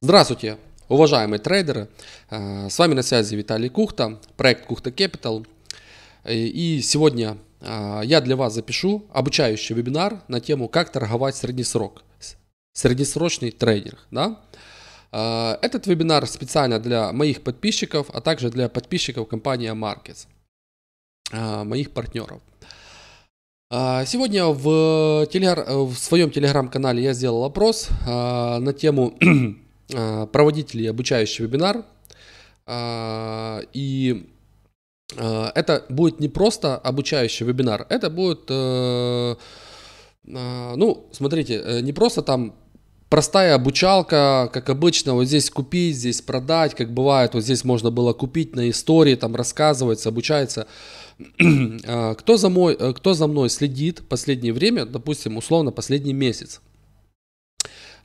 Здравствуйте, уважаемые трейдеры. Э, с вами на связи Виталий Кухта, проект Кухта Capital. Э, и сегодня э, я для вас запишу обучающий вебинар на тему «Как торговать среднесрок». Среднесрочный трейдер. Да? Этот вебинар специально для моих подписчиков, а также для подписчиков компании Markets, моих партнеров. Сегодня в, телегр... в своем телеграм-канале я сделал опрос на тему Э, проводителей обучающий вебинар. Э, и э, это будет не просто обучающий вебинар, это будет, ну, смотрите, не просто там простая обучалка, как обычно, вот здесь купить, здесь продать, как бывает, вот здесь можно было купить на истории, там рассказывается, обучается. кто, за мой, кто за мной следит последнее время, допустим, условно последний месяц,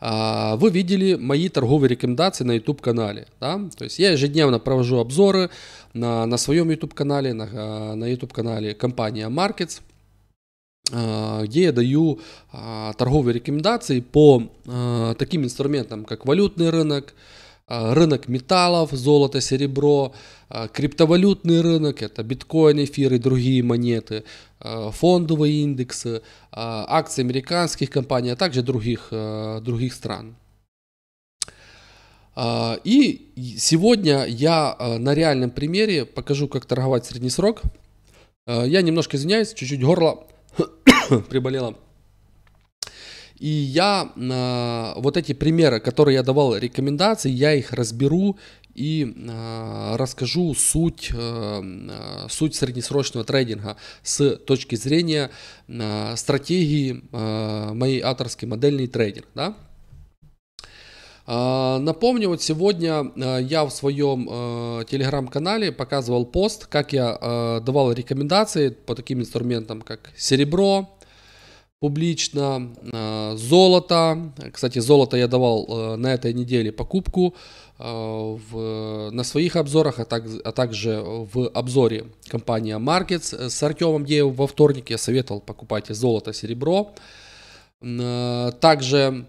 а, вы видели мои торговые рекомендации на YouTube-канале. Да? То есть я ежедневно провожу обзоры на, на своем YouTube-канале, на, а, на YouTube-канале компания Markets, а, где я даю торговые рекомендации по таким инструментам, как валютный рынок, а, рынок металлов, золото, серебро, а, криптовалютный рынок, это биткоин, эфир и другие монеты, а, фондовые индексы, акции американских компаний, а также других, других стран. И сегодня я на реальном примере покажу, как торговать средний срок. Я немножко извиняюсь, чуть-чуть горло приболело. И я э, вот эти примеры, которые я давал рекомендации, я их разберу и э, расскажу суть, э, суть среднесрочного трейдинга с точки зрения э, стратегии э, моей авторской модельный трейдинг. Да? Напомню, вот сегодня я в своем телеграм-канале показывал пост, как я давал рекомендации по таким инструментам, как серебро, публично, э, золото. Кстати, золото я давал э, на этой неделе покупку э, в, на своих обзорах, а, так, а также в обзоре компания Markets с Артемом где во вторник я советовал покупать золото, серебро. Также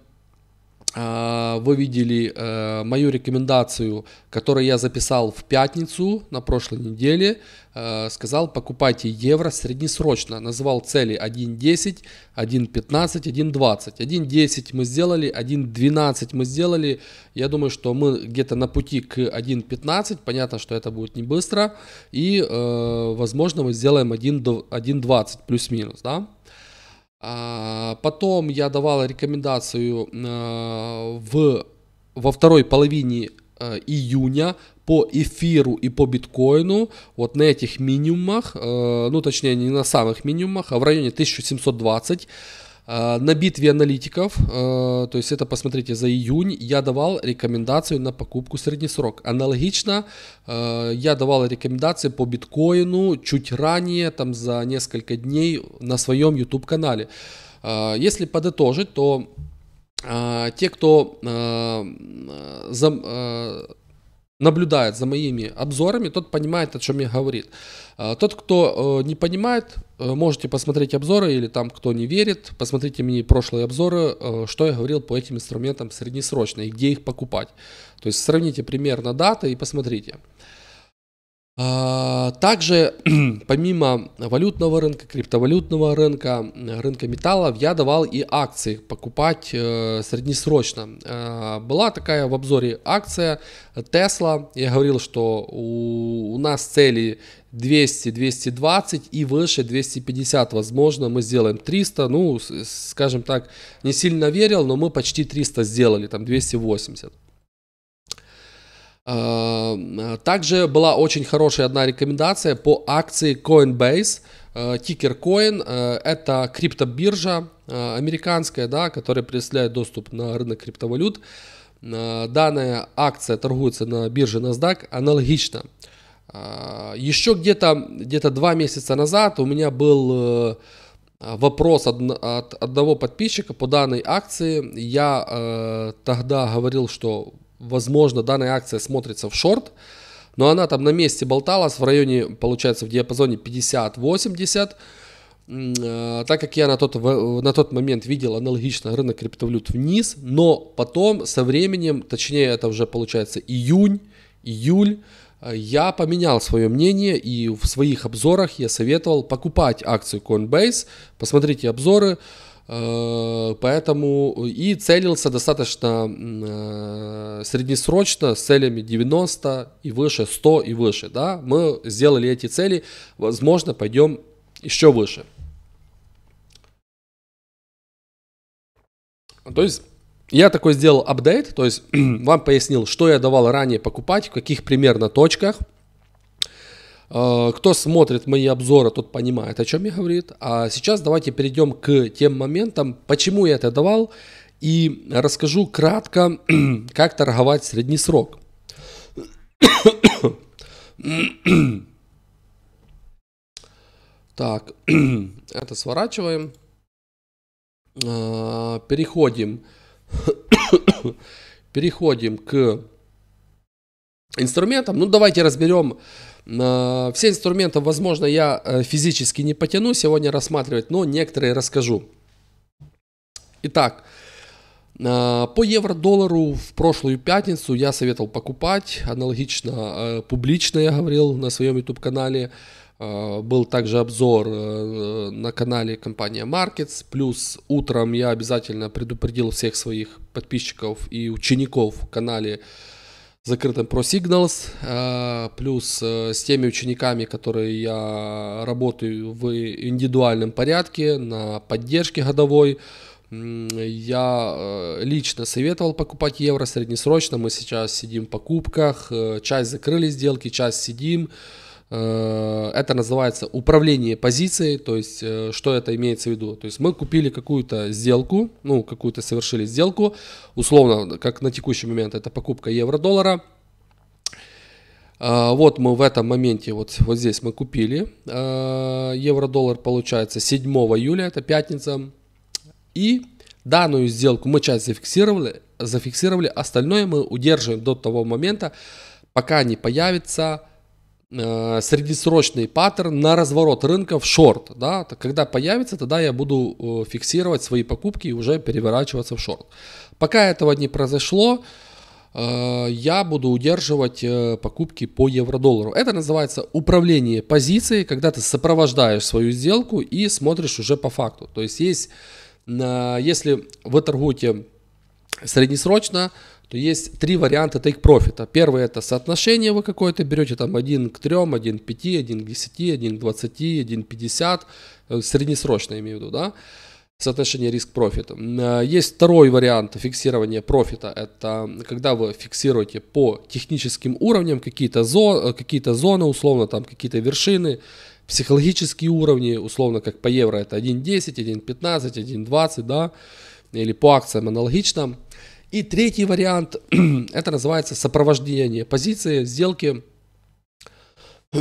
а, вы видели э, мою рекомендацию, которую я записал в пятницу на прошлой неделе. Э, сказал, покупайте евро среднесрочно. Назвал цели 1.10, 1.15, 1.20. 1.10 мы сделали, 1.12 мы сделали. Я думаю, что мы где-то на пути к 1.15. Понятно, что это будет не быстро. И, э, возможно, мы сделаем 1.20 плюс-минус. Да? А, потом я давал рекомендацию э, в, во второй половине э, июня по эфиру и по биткоину вот на этих минимумах, э, ну точнее не на самых минимумах, а в районе 1720 а, на битве аналитиков, а, то есть это посмотрите за июнь, я давал рекомендацию на покупку среднесрок. Аналогично а, я давал рекомендации по биткоину чуть ранее, там за несколько дней на своем YouTube канале. Если подытожить, то те, кто наблюдает за моими обзорами, тот понимает, о чем я говорит. А, тот, кто э, не понимает, э, можете посмотреть обзоры или там, кто не верит, посмотрите мне прошлые обзоры, э, что я говорил по этим инструментам среднесрочно и где их покупать. То есть сравните примерно даты и посмотрите. А, также, помимо валютного рынка, криптовалютного рынка, рынка металлов, я давал и акции покупать э, среднесрочно. А, была такая в обзоре акция Tesla. Я говорил, что у, нас цели 200, 220 и выше 250, возможно, мы сделаем 300, ну, скажем так, не сильно верил, но мы почти 300 сделали, там 280. Эм, также была очень хорошая одна рекомендация по акции Coinbase, э, тикер Coin. Э, это криптобиржа э, американская, да, которая предоставляет доступ на рынок криптовалют. Данная акция торгуется на бирже NASDAQ аналогично. Еще где-то где два месяца назад у меня был вопрос от одного подписчика по данной акции. Я тогда говорил, что возможно, данная акция смотрится в шорт, но она там на месте болталась в районе, получается, в диапазоне 50-80. Э, так как я на тот, на тот момент видел аналогично рынок криптовалют вниз, но потом со временем, точнее это уже получается июнь, июль, э, я поменял свое мнение и в своих обзорах я советовал покупать акцию Coinbase. Посмотрите обзоры, Поэтому и целился достаточно э, среднесрочно с целями 90 и выше, 100 и выше. Да? Мы сделали эти цели, возможно, пойдем еще выше. То есть я такой сделал апдейт, то есть вам пояснил, что я давал ранее покупать, в каких примерно точках – Э, кто смотрит мои обзоры, тот понимает, о чем я говорит. А сейчас давайте перейдем к тем моментам, почему я это давал, и расскажу кратко, как торговать средний срок. Так, это сворачиваем. Э, переходим. Переходим к инструментом. Ну, давайте разберем э, все инструменты, возможно, я э, физически не потяну сегодня рассматривать, но некоторые расскажу. Итак, э, по евро-доллару в прошлую пятницу я советовал покупать, аналогично публично я говорил на своем YouTube-канале. Был также обзор на канале компания Markets, плюс утром я обязательно предупредил всех своих подписчиков и учеников в канале закрытым ProSignals, э, плюс э, с теми учениками, которые я работаю в индивидуальном порядке на поддержке годовой. Я э, лично советовал покупать евро среднесрочно. Мы сейчас сидим в покупках. Часть закрыли сделки, часть сидим. Э, это называется управление позицией, то есть э, что это имеется в виду. То есть мы купили какую-то сделку, ну какую-то совершили сделку, условно, как на текущий момент это покупка евро-доллара. Э, вот мы в этом моменте, вот, вот здесь мы купили евро-доллар, получается 7 июля, это пятница. И данную сделку мы часть зафиксировали, зафиксировали, остальное мы удерживаем до того момента, пока не появится Э, среднесрочный паттерн на разворот рынка в шорт. Да? Когда появится, тогда я буду э, фиксировать свои покупки и уже переворачиваться в шорт. Пока этого не произошло, э, я буду удерживать покупки по евро-доллару. Это называется управление позицией, когда ты сопровождаешь свою сделку и смотришь уже по факту. То есть, есть если вы торгуете среднесрочно, то есть три варианта take profit. А первый это соотношение вы какое-то берете, там 1 к 3, 1 к 5, 1 к 10, 1 к 20, 1 к 50, э, среднесрочно имею в виду, да, соотношение риск-профит. Э, есть второй вариант фиксирования профита, это когда вы фиксируете по техническим уровням какие-то зоны, э, какие-то зоны условно там какие-то вершины, психологические уровни, условно как по евро это 1.10, 1.15, 1.20, да, или по акциям аналогичным и третий вариант, это называется сопровождение позиции, сделки.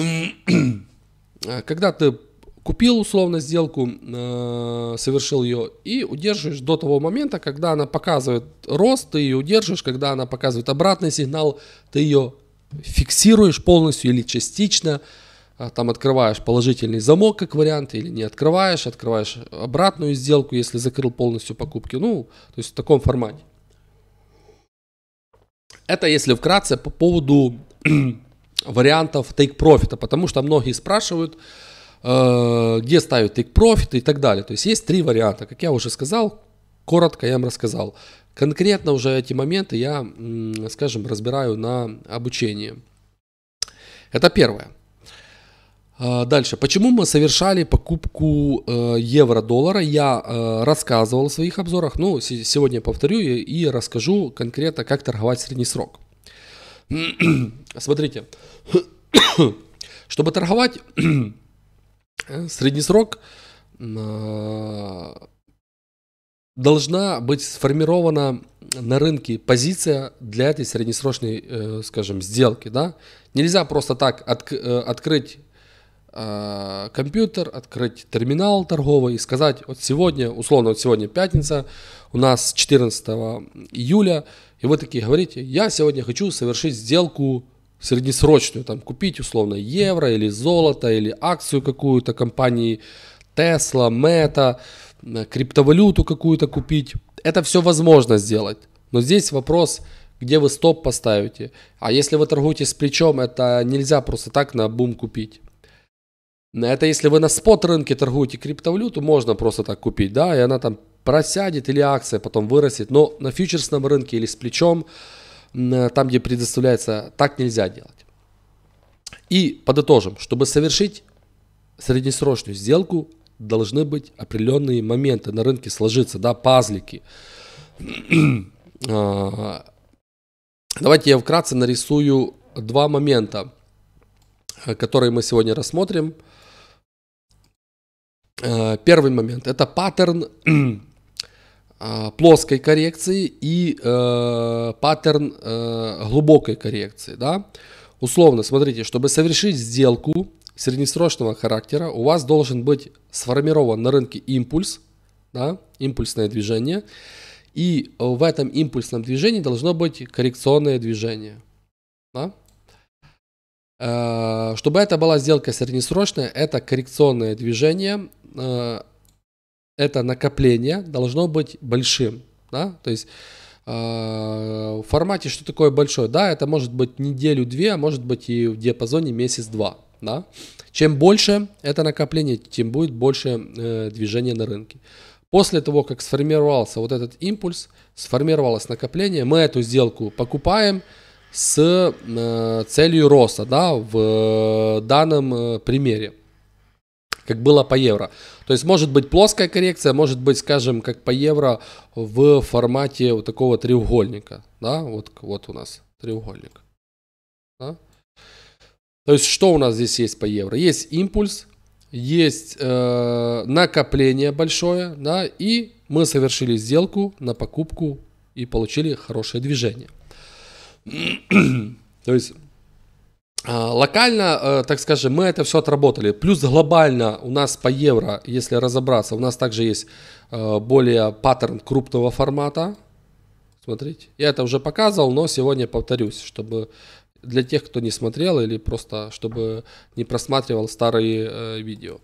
Когда ты купил условно сделку, э, совершил ее и удерживаешь до того момента, когда она показывает рост, ты ее удерживаешь, когда она показывает обратный сигнал, ты ее фиксируешь полностью или частично, а, там открываешь положительный замок как вариант, или не открываешь, открываешь обратную сделку, если закрыл полностью покупки, ну, то есть в таком формате. Это если вкратце по поводу вариантов take профита потому что многие спрашивают, э, где ставить take профит и так далее. То есть есть три варианта, как я уже сказал, коротко я вам рассказал. Конкретно уже эти моменты я, скажем, разбираю на обучении. Это первое. А, дальше. Почему мы совершали покупку э, евро-доллара? Я э, рассказывал в своих обзорах, но ну, сегодня повторю и расскажу конкретно, как торговать в средний срок. Смотрите, чтобы торговать э, средний срок, а, должна быть сформирована на рынке позиция для этой среднесрочной, скажем, сделки. Да? Нельзя просто так от, открыть э, компьютер, открыть терминал торговый и сказать, вот сегодня, условно, вот сегодня пятница, у нас 14 июля, и вы такие говорите, я сегодня хочу совершить сделку среднесрочную, там, купить, условно, евро или золото, или акцию какую-то компании Tesla, Meta, э, криптовалюту какую-то купить. Это все возможно сделать. Но здесь вопрос, где вы стоп поставите. А если вы торгуете с плечом, это нельзя просто так на бум купить. Это если вы на спот-рынке торгуете криптовалюту, можно просто так купить, да, и она там просядет или акция потом вырастет, но на фьючерсном рынке или с плечом, там, где предоставляется, так нельзя делать. И подытожим, чтобы совершить среднесрочную сделку, должны быть определенные моменты на рынке сложиться, да, пазлики. А, давайте я вкратце нарисую два момента, э, которые мы сегодня рассмотрим – Э, первый момент – это паттерн э, плоской коррекции и э, паттерн э, глубокой коррекции. Да? Условно, смотрите, чтобы совершить сделку среднесрочного характера, у вас должен быть сформирован на рынке импульс, да, импульсное движение, и в этом импульсном движении должно быть коррекционное движение. Да? Э, чтобы это была сделка среднесрочная, это коррекционное движение – Э, это накопление должно быть большим, да, то есть э, в формате что такое большое, да, это может быть неделю-две, а может быть и в диапазоне месяц-два, да. Чем больше это накопление, тем будет больше э, движение на рынке. После того, как сформировался вот этот импульс, сформировалось накопление, мы эту сделку покупаем с э, целью роста, да, в э, данном э, примере как было по евро. То есть может быть плоская коррекция, может быть, скажем, как по евро в формате вот такого треугольника. Да, вот, вот у нас треугольник. Да? То есть что у нас здесь есть по евро? Есть импульс, есть э, накопление большое, да, и мы совершили сделку на покупку и получили хорошее движение. То есть а, локально, э, так скажем, мы это все отработали. Плюс глобально у нас по евро, если разобраться, у нас также есть э, более паттерн крупного формата. Смотрите, я это уже показывал, но сегодня повторюсь, чтобы для тех, кто не смотрел или просто чтобы не просматривал старые э, видео.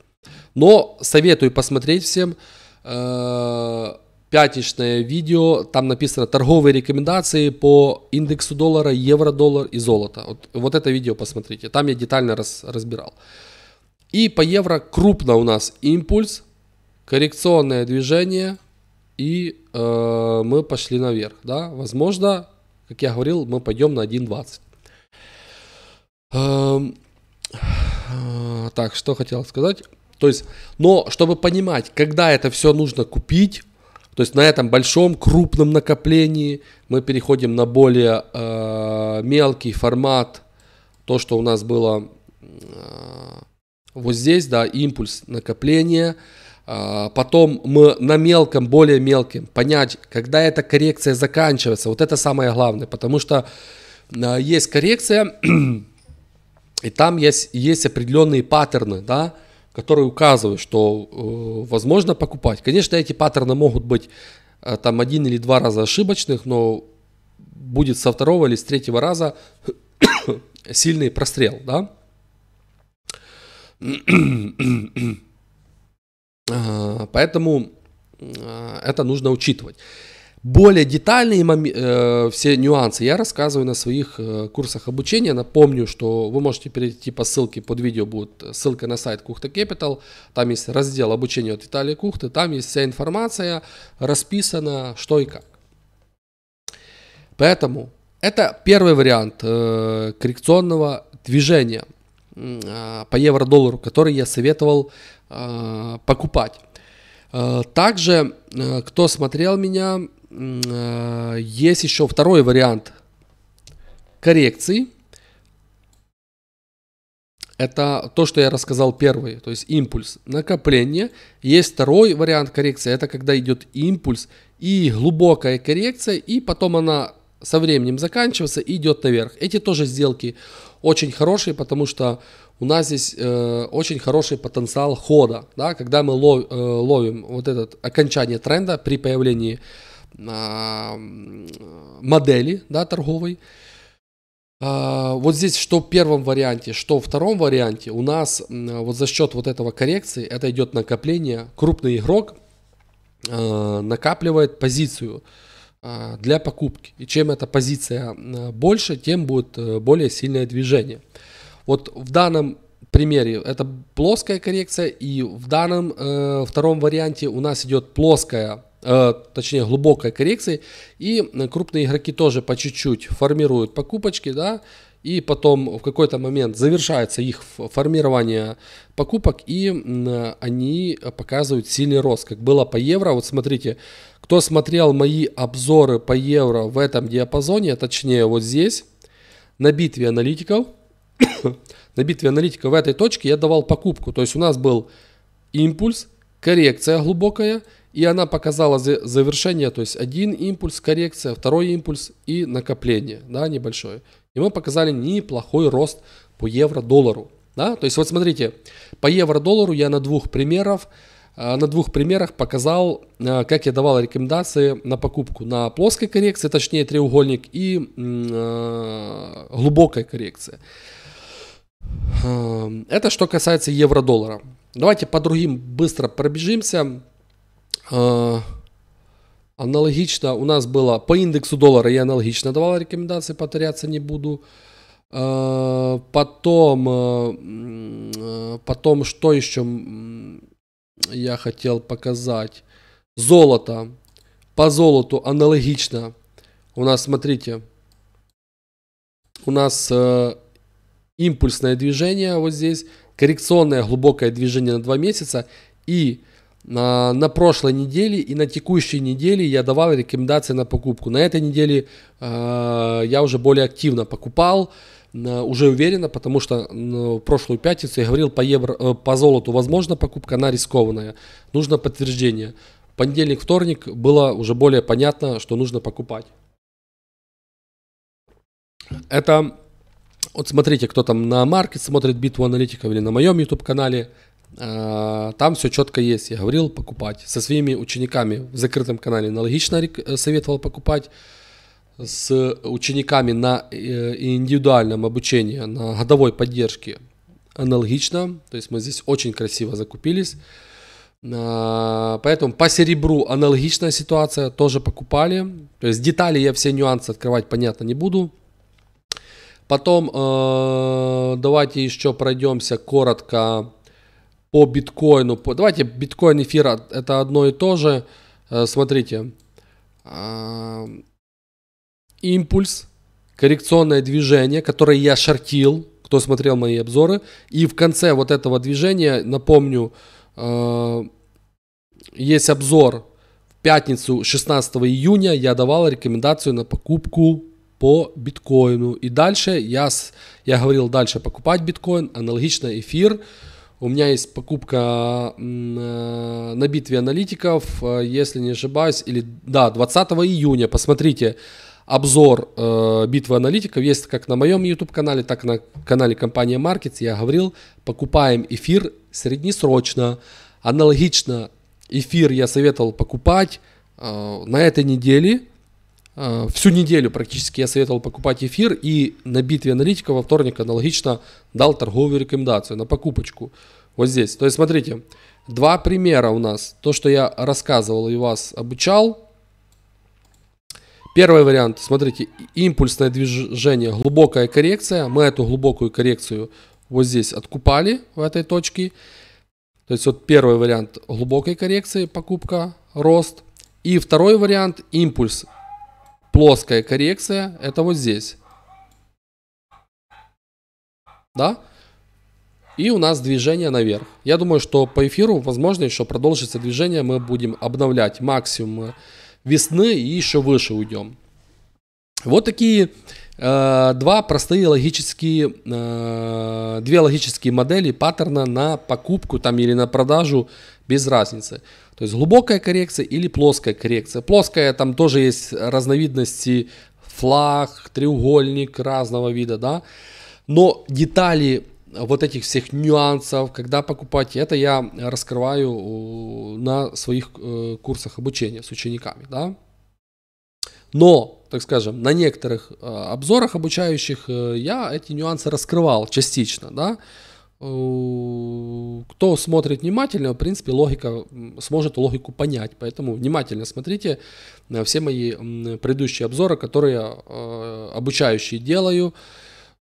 Но советую посмотреть всем пятничное видео, там написано торговые рекомендации по индексу доллара, евро, доллар и золото. Вот, вот это видео посмотрите, там я детально раз, разбирал. И по евро крупно у нас импульс, коррекционное движение, и э, мы пошли наверх. Да? Возможно, как я говорил, мы пойдем на 1.20. Эм, э, так, что хотел сказать. То есть, но чтобы понимать, когда это все нужно купить, то есть на этом большом, крупном накоплении мы переходим на более э, мелкий формат, то, что у нас было э, вот здесь, да, импульс накопления. Э, потом мы на мелком, более мелким, понять, когда эта коррекция заканчивается. Вот это самое главное, потому что э, есть коррекция, и там есть, есть определенные паттерны, да, которые указывают, что э, возможно покупать. Конечно, эти паттерны могут быть э, там один или два раза ошибочных, но будет со второго или с третьего раза сильный прострел, да? Э, поэтому э, это нужно учитывать. Более детальные э, все нюансы я рассказываю на своих э, курсах обучения. Напомню, что вы можете перейти по ссылке под видео, будет ссылка на сайт Кухта Capital. Там есть раздел обучения от Виталия Кухты, там есть вся информация, расписана, что и как. Поэтому это первый вариант э, коррекционного движения э, по евро-доллару, который я советовал э, покупать. Э, также, э, кто смотрел меня, Э, есть еще второй вариант коррекции. Это то, что я рассказал первый, то есть импульс, накопления. Есть второй вариант коррекции, это когда идет импульс и глубокая коррекция, и потом она со временем заканчивается и идет наверх. Эти тоже сделки очень хорошие, потому что у нас здесь э, очень хороший потенциал хода, да, когда мы лов, э, ловим вот этот окончание тренда при появлении э, модели да, торговой. А, вот здесь, что в первом варианте, что в втором варианте, у нас вот за счет вот этого коррекции, это идет накопление. Крупный игрок а, накапливает позицию а, для покупки. И чем эта позиция больше, тем будет э, более сильное движение. Вот в данном примере это плоская коррекция, и в данном э, втором варианте у нас идет плоская Э, точнее глубокой коррекции и крупные игроки тоже по чуть-чуть формируют покупочки, да, и потом в какой-то момент завершается их формирование покупок, и они показывают сильный рост, как было по евро. Вот смотрите, кто смотрел мои обзоры по евро в этом диапазоне, точнее вот здесь, на битве аналитиков, на битве аналитиков в этой точке я давал покупку. То есть у нас был импульс, коррекция глубокая, и она показала завершение, то есть один импульс, коррекция, второй импульс и накопление, да, небольшое. И мы показали неплохой рост по евро-доллару, да, то есть вот смотрите, по евро-доллару я на двух примерах, э, на двух примерах показал, э, как я давал рекомендации на покупку на плоской коррекции, точнее треугольник, и э, глубокой коррекции. Эм, это что касается евро-доллара. Давайте по другим быстро пробежимся. А, аналогично у нас было по индексу доллара, я аналогично давал рекомендации, повторяться не буду. А, потом, а, потом что еще я хотел показать. Золото. По золоту аналогично. У нас, смотрите, у нас э, импульсное движение вот здесь коррекционное глубокое движение на 2 месяца и на, на прошлой неделе и на текущей неделе я давал рекомендации на покупку. На этой неделе э, я уже более активно покупал, э, уже уверенно, потому что э, прошлую пятницу я говорил по, евро, э, по золоту, возможно, покупка, она рискованная, нужно подтверждение. Понедельник, вторник было уже более понятно, что нужно покупать. Это вот смотрите, кто там на маркет смотрит битву аналитиков или на моем YouTube-канале, а, там все четко есть. Я говорил покупать. Со своими учениками в закрытом канале аналогично э, советовал покупать. С учениками на э, индивидуальном обучении, на годовой поддержке аналогично. То есть мы здесь очень красиво закупились. А, поэтому по серебру аналогичная ситуация, тоже покупали. То есть детали я все нюансы открывать понятно не буду. Потом э, давайте еще пройдемся коротко по биткоину. По, давайте биткоин эфир а, это одно и то же. Э, смотрите. Э, импульс, коррекционное движение, которое я шортил, кто смотрел мои обзоры. И в конце вот этого движения, напомню, э, есть обзор в пятницу 16 июня. Я давал рекомендацию на покупку по биткоину. И дальше я, я говорил дальше покупать биткоин, аналогично эфир. У меня есть покупка э, на битве аналитиков, э, если не ошибаюсь, или да, 20 июня, посмотрите, обзор э, битвы аналитиков есть как на моем YouTube канале, так и на канале компании Markets. Я говорил, покупаем эфир среднесрочно. Аналогично эфир я советовал покупать э, на этой неделе, Э, всю неделю практически я советовал покупать эфир и на битве аналитика во вторник аналогично дал торговую рекомендацию на покупочку. Вот здесь. То есть смотрите, два примера у нас. То, что я рассказывал и вас обучал. Первый вариант, смотрите, импульсное движение, глубокая коррекция. Мы эту глубокую коррекцию вот здесь откупали в этой точке. То есть вот первый вариант глубокой коррекции, покупка, рост. И второй вариант импульс плоская коррекция, это вот здесь. Да? И у нас движение наверх. Я думаю, что по эфиру, возможно, еще продолжится движение. Мы будем обновлять максимум весны и еще выше уйдем. Вот такие Э, два простые логические, э, две логические модели паттерна на покупку там или на продажу без разницы. То есть глубокая коррекция или плоская коррекция. Плоская там тоже есть разновидности флаг, треугольник разного вида, да. Но детали вот этих всех нюансов, когда покупать, это я раскрываю на своих э, курсах обучения с учениками, да. Но, так скажем, на некоторых э, обзорах обучающих э, я эти нюансы раскрывал частично, да. Э, кто смотрит внимательно, в принципе, логика сможет логику понять. Поэтому внимательно смотрите все мои предыдущие обзоры, которые обучающие делаю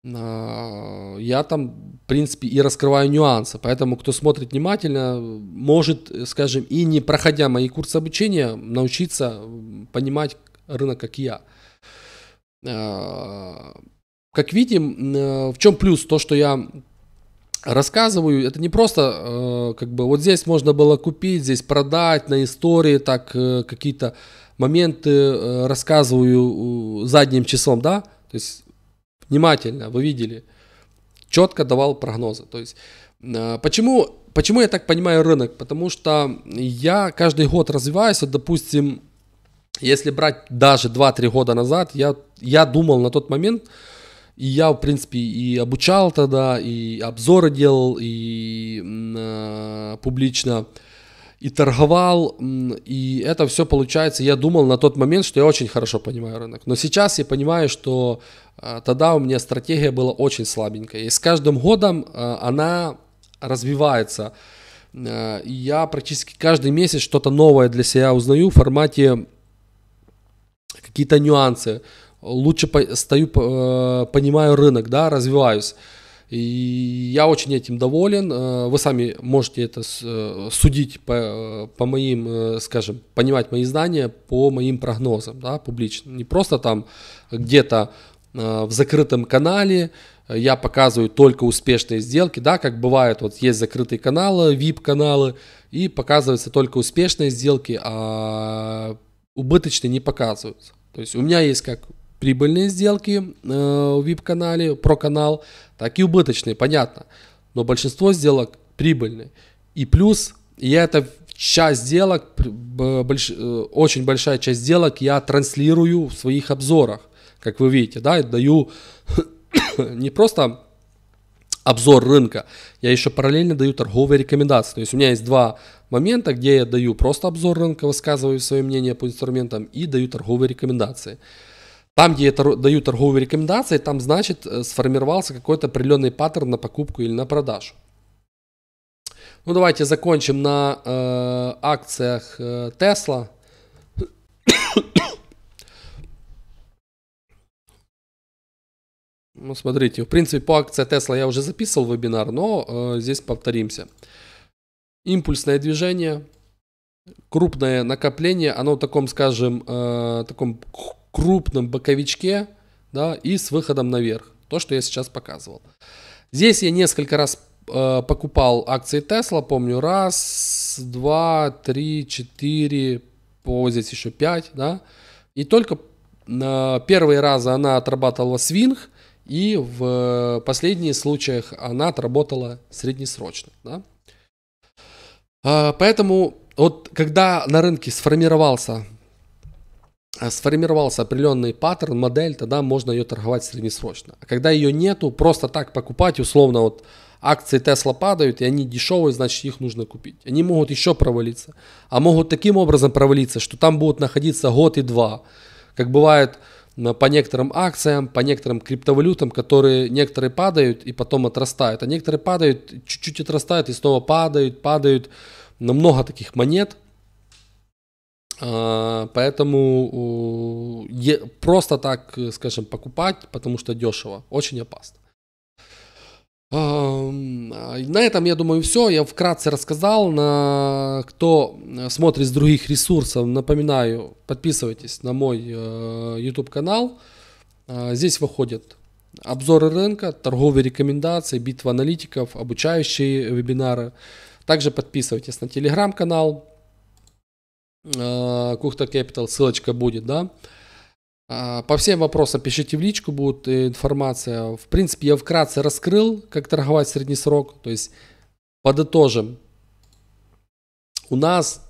я там, в принципе, и раскрываю нюансы. Поэтому, кто смотрит внимательно, может, скажем, и не проходя мои курсы обучения, научиться понимать, рынок, как я. Э, как видим, э, в чем плюс то, что я рассказываю, это не просто э, как бы вот здесь можно было купить, здесь продать, на истории так какие-то моменты рассказываю задним числом, да, то есть внимательно, вы видели, четко давал прогнозы, то есть почему Почему я так понимаю рынок? Потому что я каждый год развиваюсь, вот, допустим, если брать даже 2-3 года назад, я, я думал на тот момент, и я, в принципе, и обучал тогда, и обзоры делал, и э, публично, и торговал, и это все получается. Я думал на тот момент, что я очень хорошо понимаю рынок. Но сейчас я понимаю, что э, тогда у меня стратегия была очень слабенькая. И с каждым годом э, она развивается. Э, я практически каждый месяц что-то новое для себя узнаю в формате какие-то нюансы, лучше по, стою, э, понимаю рынок, да, развиваюсь. И я очень этим доволен. Э, вы сами можете это э, судить по, э, по моим, скажем, понимать мои знания по моим прогнозам, да, публично. Не просто там где-то в закрытом канале я показываю только успешные сделки, да, как бывает, вот есть закрытые каналы, VIP-каналы, и показываются только успешные сделки, а убыточные не показываются. То есть у меня есть как прибыльные сделки э, в VIP-канале, про-канал, так и убыточные, понятно. Но большинство сделок прибыльные. И плюс я это часть сделок, больш, э, очень большая часть сделок я транслирую в своих обзорах, как вы видите, да, и даю не просто обзор рынка, я еще параллельно даю торговые рекомендации. То есть у меня есть два момента, где я даю просто обзор рынка, высказываю свое мнение по инструментам и даю торговые рекомендации. Там, где я тор- даю торговые рекомендации, там, значит, э, сформировался какой-то определенный паттерн на покупку или на продажу. Ну, давайте закончим на э, акциях э, Tesla. Ну, смотрите, в принципе, по акции Tesla я уже записывал вебинар, но э, здесь повторимся. Импульсное движение, крупное накопление, оно в таком, скажем, э, таком крупном боковичке, да, и с выходом наверх. То, что я сейчас показывал. Здесь я несколько раз э, покупал акции Tesla, помню, раз, два, три, четыре, по здесь еще пять, да, и только на э, первые разы она отрабатывала свинг, и в э, последних случаях она отработала среднесрочно. Да? А, поэтому вот когда на рынке сформировался, а, сформировался определенный паттерн, модель, тогда можно ее торговать среднесрочно. А когда ее нету, просто так покупать, условно, вот акции Tesla падают, и они дешевые, значит их нужно купить. Они могут еще провалиться, а могут таким образом провалиться, что там будут находиться год и два. Как бывает, по некоторым акциям, по некоторым криптовалютам, которые некоторые падают и потом отрастают, а некоторые падают, чуть-чуть отрастают и снова падают, падают. на много таких монет. А, поэтому просто так, скажем, покупать, потому что дешево, очень опасно. А, на этом, я думаю, все. Я вкратце рассказал. На кто смотрит с других ресурсов, напоминаю, подписывайтесь на мой э, YouTube канал. А, здесь выходят обзоры рынка, торговые рекомендации, битва аналитиков, обучающие вебинары. Также подписывайтесь на телеграм-канал э, Кухта Capital, ссылочка будет, да. А, по всем вопросам пишите в личку, будет информация. В принципе, я вкратце раскрыл, как торговать в средний срок. То есть, подытожим. У нас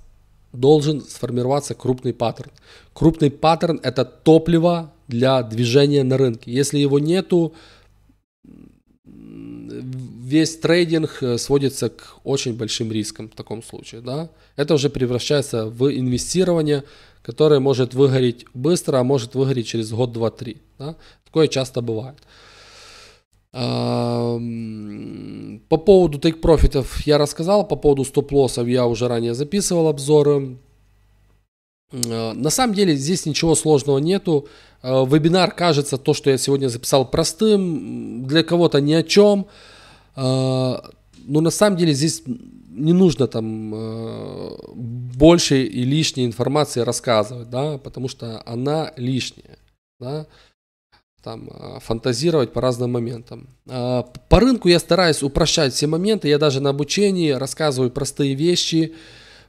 должен сформироваться крупный паттерн. Крупный паттерн – это топливо для движения на рынке. Если его нету, весь трейдинг э, сводится к очень большим рискам в таком случае. Да? Это уже превращается в инвестирование – который может выгореть быстро, а может выгореть через год, два, три. Да? Такое часто бывает. По поводу тейк-профитов я рассказал, по поводу стоп-лоссов я уже ранее записывал обзоры. А, на самом деле здесь ничего сложного нету. А, вебинар кажется, то, что я сегодня записал простым, для кого-то ни о чем. А, ну на самом деле здесь не нужно там э, больше и лишней информации рассказывать, да, потому что она лишняя, да, там э, фантазировать по разным моментам. Э, по рынку я стараюсь упрощать все моменты, я даже на обучении рассказываю простые вещи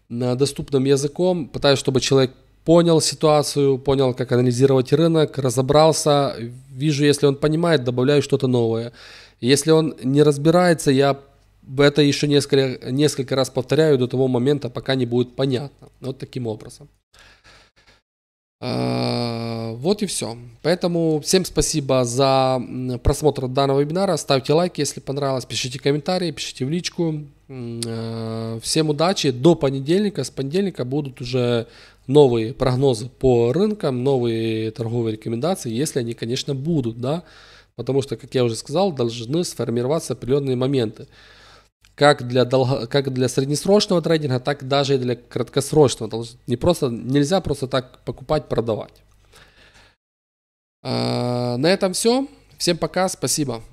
на доступным языком, пытаюсь, чтобы человек понял ситуацию, понял, как анализировать рынок, разобрался, вижу, если он понимает, добавляю что-то новое. Если он не разбирается, я это еще несколько, несколько раз повторяю до того момента, пока не будет понятно. Вот таким образом. А, вот и все. Поэтому всем спасибо за просмотр данного вебинара. Ставьте лайки, если понравилось. Пишите комментарии, пишите в личку. А, всем удачи. До понедельника. С понедельника будут уже новые прогнозы по рынкам, новые торговые рекомендации, если они, конечно, будут. Да? Потому что, как я уже сказал, должны сформироваться определенные моменты как для, долг, как для среднесрочного трейдинга, так даже и для краткосрочного. Не просто, нельзя просто так покупать, продавать. А, на этом все. Всем пока, спасибо.